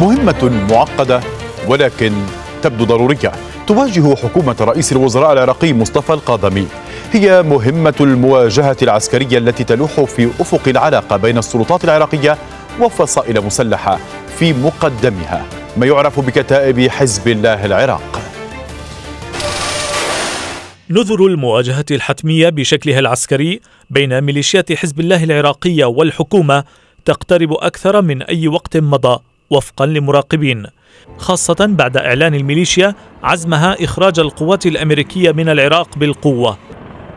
مهمة معقدة ولكن تبدو ضرورية تواجه حكومة رئيس الوزراء العراقي مصطفى القاضمي هي مهمة المواجهة العسكرية التي تلوح في أفق العلاقة بين السلطات العراقية وفصائل مسلحة في مقدمها ما يعرف بكتائب حزب الله العراق نذر المواجهة الحتمية بشكلها العسكري بين ميليشيات حزب الله العراقية والحكومة تقترب أكثر من أي وقت مضى وفقا لمراقبين خاصة بعد إعلان الميليشيا عزمها إخراج القوات الأمريكية من العراق بالقوة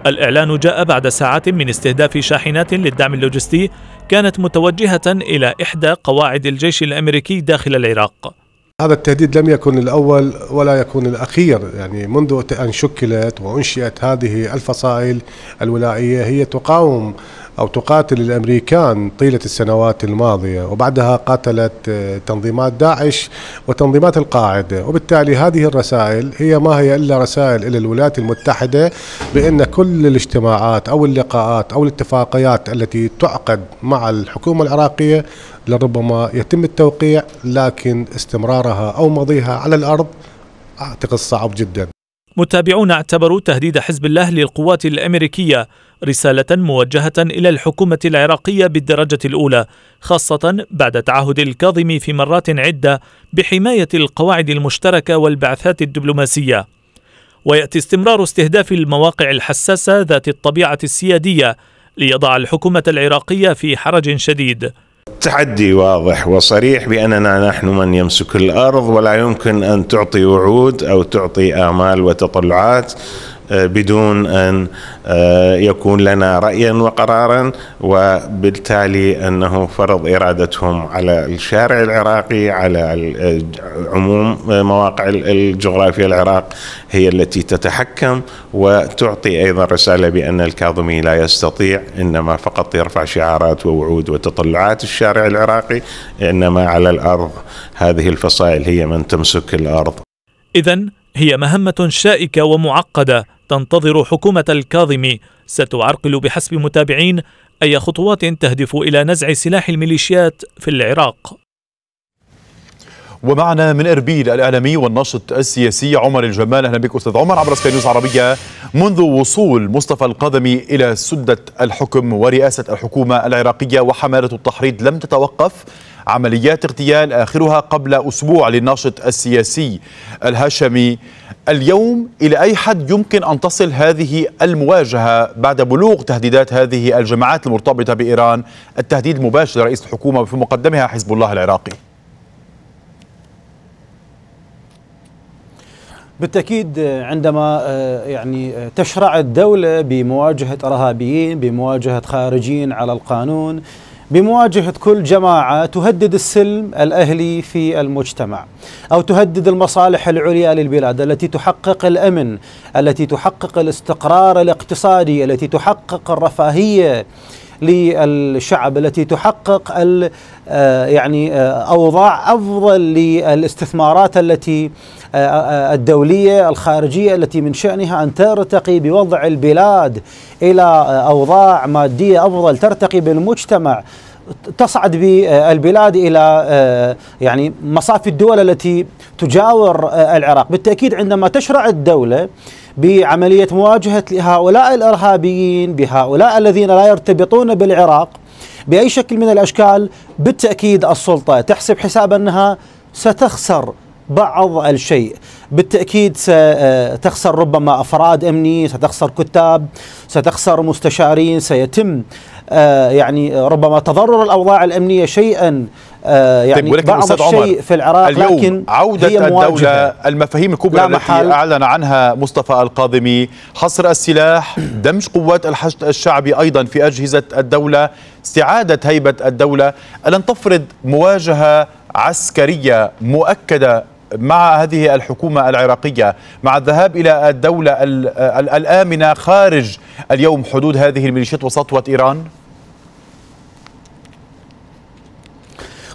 الإعلان جاء بعد ساعات من استهداف شاحنات للدعم اللوجستي كانت متوجهة إلى إحدى قواعد الجيش الأمريكي داخل العراق هذا التهديد لم يكن الأول ولا يكون الأخير يعني منذ أن شكلت وأنشئت هذه الفصائل الولائية هي تقاوم أو تقاتل الأمريكان طيلة السنوات الماضية وبعدها قاتلت آه، تنظيمات داعش وتنظيمات القاعدة وبالتالي هذه الرسائل هي ما هي إلا رسائل إلى الولايات المتحدة بأن كل الاجتماعات أو اللقاءات أو الاتفاقيات التي تعقد مع الحكومة العراقية لربما يتم التوقيع لكن استمرارها أو مضيها على الأرض أعتقد صعب جدا متابعون اعتبروا تهديد حزب الله للقوات الأمريكية رسالة موجهة إلى الحكومة العراقية بالدرجة الأولى خاصة بعد تعهد الكاظمي في مرات عدة بحماية القواعد المشتركة والبعثات الدبلوماسية ويأتي استمرار استهداف المواقع الحساسة ذات الطبيعة السيادية ليضع الحكومة العراقية في حرج شديد تحدي واضح وصريح باننا نحن من يمسك الارض ولا يمكن ان تعطي وعود او تعطي امال وتطلعات بدون ان آه، يكون لنا رايا وقرارا وبالتالي انه فرض ارادتهم على الشارع العراقي على عموم مواقع الجغرافيا العراق هي التي تتحكم وتعطي ايضا رساله بان الكاظمي لا يستطيع انما فقط يرفع شعارات ووعود وتطلعات الشارع العراقي انما على الارض هذه الفصائل هي من تمسك الارض. اذا هي مهمه شائكه ومعقده تنتظر حكومة الكاظم ستعرقل بحسب متابعين أي خطوات تهدف إلى نزع سلاح الميليشيات في العراق ومعنا من اربيل الاعلامي والناشط السياسي عمر الجمال اهلا بك استاذ عمر عبر سكاي نيوز عربيه منذ وصول مصطفى القادمي الى سده الحكم ورئاسه الحكومه العراقيه وحمله التحريض لم تتوقف عمليات اغتيال آخرها قبل أسبوع للناشط السياسي الهاشمي اليوم إلى أي حد يمكن أن تصل هذه المواجهة بعد بلوغ تهديدات هذه الجماعات المرتبطة بإيران التهديد المباشر لرئيس الحكومة في مقدمها حزب الله العراقي بالتأكيد آه، عندما آه، يعني آه، تشرع الدولة بمواجهة إرهابيين بمواجهة خارجين على القانون بمواجهة كل جماعة تهدد السلم الأهلي في المجتمع أو تهدد المصالح العليا للبلاد التي تحقق الأمن التي تحقق الاستقرار الاقتصادي التي تحقق الرفاهية للشعب التي تحقق آه، يعني آه، اوضاع افضل للاستثمارات التي آه، الدوليه الخارجيه التي من شانها ان ترتقي بوضع البلاد الى اوضاع ماديه افضل ترتقي بالمجتمع تصعد بالبلاد الى آه، يعني مصاف الدول التي تجاور آه، العراق، بالتاكيد عندما تشرع الدوله بعمليه مواجهه هؤلاء الارهابيين بهؤلاء الذين لا يرتبطون بالعراق باي شكل من الاشكال بالتاكيد السلطه تحسب حساب انها ستخسر بعض الشيء بالتأكيد ستخسر آه، ربما أفراد أمني ستخسر كتاب ستخسر مستشارين سيتم آه، يعني ربما تضرر الأوضاع الأمنية شيئا آه، يعني طيب، ولكن بعض الشيء في العراق اليوم لكن عودة هي الدولة المفاهيم الكبرى التي أعلن عنها مصطفى القاضمي حصر السلاح دمج قوات الحشد الشعبي أيضا في أجهزة الدولة استعادة هيبة الدولة ألن تفرض مواجهة عسكرية مؤكدة مع هذه الحكومة العراقية مع الذهاب إلى الدولة الآمنة خارج اليوم حدود هذه الميليشيات وسطوة إيران؟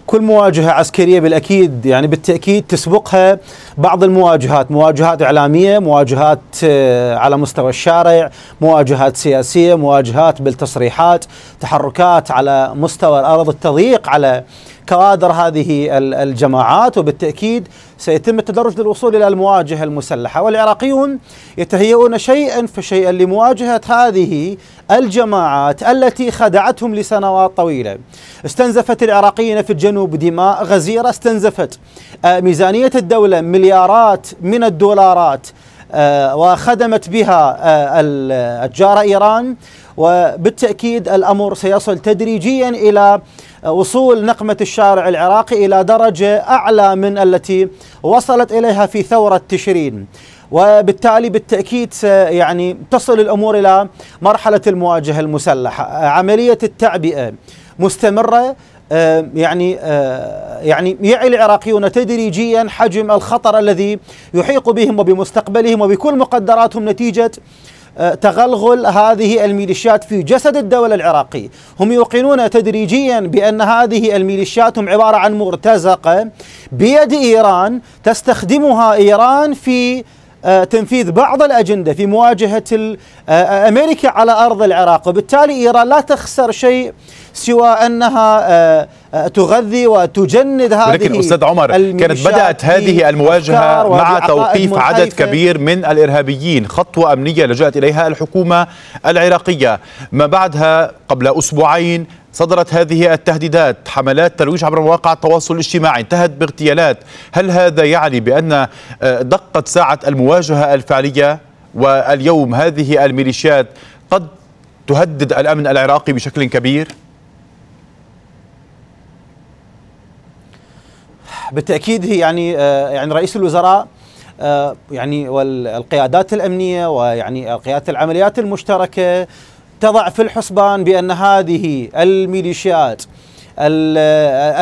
كل مواجهة عسكرية بالأكيد يعني بالتأكيد تسبقها بعض المواجهات مواجهات إعلامية مواجهات آه، على مستوى الشارع مواجهات سياسية مواجهات بالتصريحات تحركات على مستوى الأرض التضييق على كوادر هذه الجماعات وبالتأكيد سيتم التدرج للوصول إلى المواجهة المسلحة والعراقيون يتهيئون شيئا فشيئا لمواجهة هذه الجماعات التي خدعتهم لسنوات طويلة استنزفت العراقيين في الجنوب دماء غزيرة استنزفت آه، ميزانية الدولة مليارات من الدولارات آه، وخدمت بها آه، الجارة إيران وبالتأكيد الأمر سيصل تدريجيا إلى وصول نقمة الشارع العراقي إلى درجة أعلى من التي وصلت إليها في ثورة تشرين وبالتالي بالتأكيد يعني تصل الأمور إلى مرحلة المواجهة المسلحة عملية التعبئة مستمرة آه، يعني آه، يعني يعي العراقيون تدريجيا حجم الخطر الذي يحيق بهم وبمستقبلهم وبكل مقدراتهم نتيجه آه، تغلغل هذه الميليشيات في جسد الدولة العراقية هم يوقنون تدريجيا بأن هذه الميليشيات هم عبارة عن مرتزقة بيد إيران تستخدمها إيران في آه، تنفيذ بعض الأجندة في مواجهة آه، آه، أمريكا على أرض العراق وبالتالي إيران لا تخسر شيء سوى أنها تغذي وتجند هذه ولكن أستاذ عمر كانت بدأت هذه المواجهة مع توقيف عدد كبير من الإرهابيين خطوة أمنية لجأت إليها الحكومة العراقية ما بعدها قبل أسبوعين صدرت هذه التهديدات حملات ترويج عبر مواقع التواصل الاجتماعي انتهت باغتيالات هل هذا يعني بأن آه، دقت ساعة المواجهة الفعلية واليوم هذه الميليشيات قد تهدد الأمن العراقي بشكل كبير؟ بالتاكيد هي يعني آه، يعني رئيس الوزراء آه، يعني والقيادات الامنيه ويعني قياده العمليات المشتركه تضع في الحسبان بأن هذه الميليشيات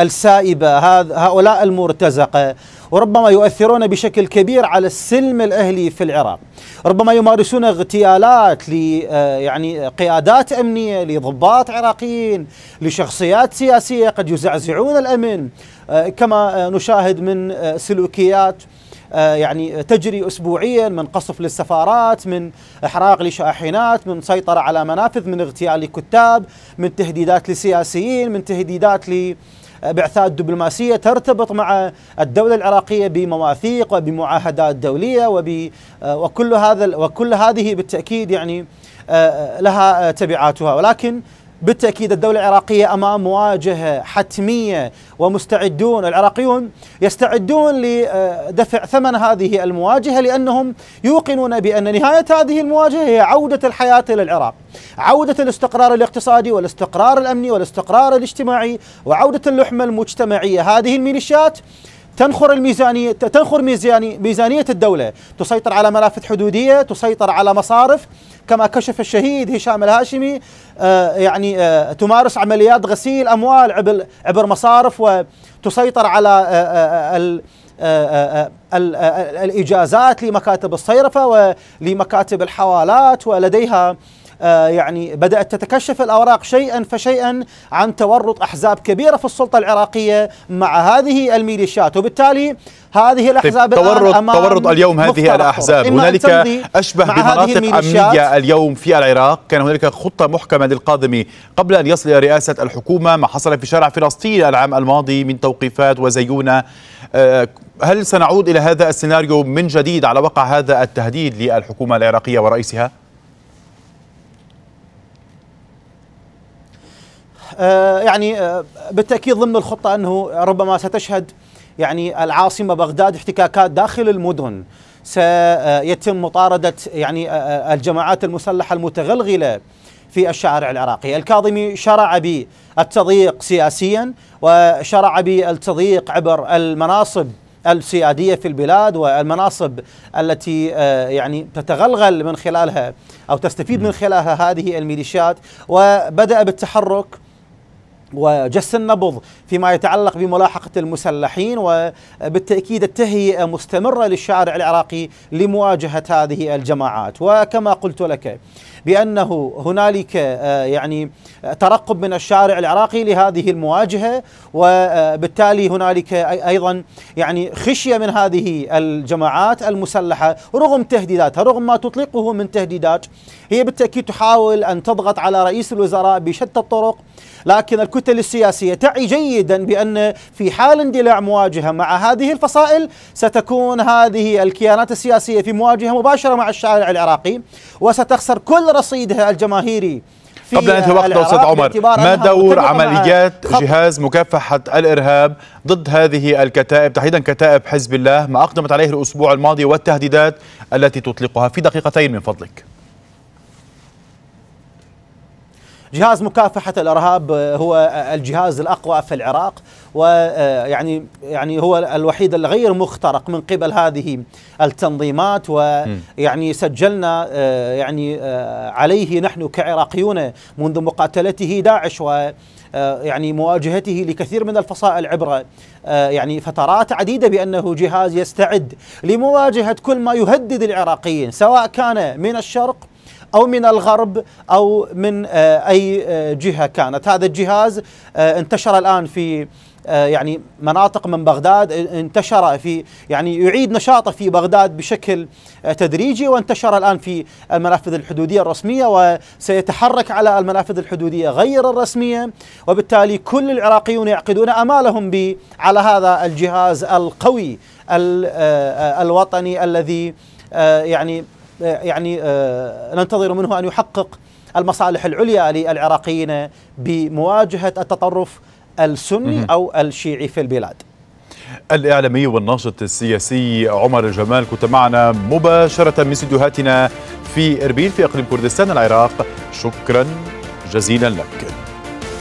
السائبة هؤلاء المرتزقة وربما يؤثرون بشكل كبير على السلم الأهلي في العراق ربما يمارسون اغتيالات ل آه، يعني قيادات أمنية لضباط عراقيين لشخصيات سياسية قد يزعزعون الأمن آه، كما نشاهد من آه، سلوكيات آه، يعني تجري أسبوعيا من قصف للسفارات من إحراق لشاحنات من سيطرة على منافذ من اغتيال لكتاب من تهديدات لسياسيين من تهديدات ل بعثات دبلوماسيه ترتبط مع الدوله العراقيه بمواثيق وبمعاهدات دوليه وب آه، وكل هذا وكل هذه بالتاكيد يعني آه، لها تبعاتها ولكن بالتأكيد الدولة العراقية أمام مواجهة حتمية ومستعدون العراقيون يستعدون لدفع ثمن هذه المواجهة لأنهم يوقنون بأن نهاية هذه المواجهة هي عودة الحياة إلى العراق عودة الاستقرار الاقتصادي والاستقرار الأمني والاستقرار الاجتماعي وعودة اللحمة المجتمعية هذه الميليشيات تنخر الميزانية تنخر ميزانية ميزانية الدولة تسيطر على ملافت حدودية تسيطر على مصارف كما كشف الشهيد هشام الهاشمي آه، يعني آه، تمارس عمليات غسيل أموال عبر, مصارف وتسيطر على آه، الإجازات لمكاتب الصيرفة ولمكاتب الحوالات ولديها آه، يعني بدأت تتكشف الأوراق شيئا فشيئا عن تورط أحزاب كبيرة في السلطة العراقية مع هذه الميليشيات وبالتالي هذه طيب، الأحزاب تورط, الآن تورط اليوم هذه الأحزاب هنالك أشبه بمناطق أمنية اليوم في العراق كان هنالك خطة محكمة للقادم قبل أن يصل إلى رئاسة الحكومة ما حصل في شارع فلسطين العام الماضي من توقيفات وزيونة آه، هل سنعود إلى هذا السيناريو من جديد على وقع هذا التهديد للحكومة العراقية ورئيسها؟ آه، يعني آه، بالتاكيد ضمن الخطه انه ربما ستشهد يعني العاصمه بغداد احتكاكات داخل المدن سيتم مطارده يعني آه، الجماعات المسلحه المتغلغله في الشارع العراقي الكاظمي شرع بالتضييق سياسيا وشرع بالتضييق عبر المناصب السياديه في البلاد والمناصب التي يعني تتغلغل من خلالها او تستفيد من خلالها هذه الميليشيات وبدا بالتحرك وجس النبض فيما يتعلق بملاحقة المسلحين وبالتأكيد التهيئة مستمرة للشارع العراقي لمواجهة هذه الجماعات وكما قلت لك بأنه هنالك آه، يعني ترقب من الشارع العراقي لهذه المواجهة وبالتالي هنالك أيضا يعني خشية من هذه الجماعات المسلحة رغم تهديداتها رغم ما تطلقه من تهديدات هي بالتأكيد تحاول أن تضغط على رئيس الوزراء بشتى الطرق لكن الكتل السياسية تعي جيدا بأن في حال اندلاع مواجهة مع هذه الفصائل ستكون هذه الكيانات السياسية في مواجهة مباشرة مع الشارع العراقي وستخسر كل رصيدها الجماهيري في قبل أن وقت استاذ عمر ما دور عمليات جهاز مكافحه الارهاب ضد هذه الكتائب تحديدا كتائب حزب الله ما اقدمت عليه الاسبوع الماضي والتهديدات التي تطلقها في دقيقتين من فضلك جهاز مكافحة الإرهاب هو الجهاز الأقوى في العراق ويعني آه، يعني هو الوحيد الغير مخترق من قبل هذه التنظيمات ويعني سجلنا آه، يعني آه، عليه نحن كعراقيون منذ مقاتلته داعش و يعني مواجهته لكثير من الفصائل عبر يعني فترات عديده بانه جهاز يستعد لمواجهه كل ما يهدد العراقيين سواء كان من الشرق او من الغرب او من اي جهه كانت هذا الجهاز انتشر الان في آه، يعني مناطق من بغداد انتشر في يعني يعيد نشاطه في بغداد بشكل آه، تدريجي وانتشر الان في المنافذ الحدوديه الرسميه وسيتحرك على المنافذ الحدوديه غير الرسميه وبالتالي كل العراقيون يعقدون امالهم على هذا الجهاز القوي آه، الوطني الذي يعني يعني ننتظر منه ان يحقق المصالح العليا للعراقيين بمواجهه التطرف السني أو الشيعي في البلاد الإعلامي والناشط السياسي عمر جمال كنت معنا مباشرة من استديوهاتنا في إربيل في إقليم كردستان العراق شكرا جزيلا لك